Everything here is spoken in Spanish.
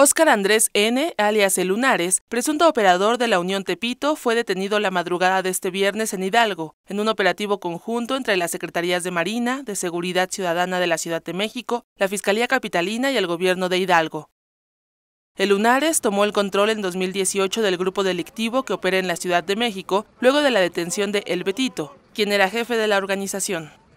Óscar Andrés N., alias El Lunares, presunto operador de la Unión Tepito, fue detenido la madrugada de este viernes en Hidalgo, en un operativo conjunto entre las Secretarías de Marina, de Seguridad Ciudadana de la Ciudad de México, la Fiscalía Capitalina y el Gobierno de Hidalgo. El Lunares tomó el control en 2018 del grupo delictivo que opera en la Ciudad de México, luego de la detención de El Betito, quien era jefe de la organización.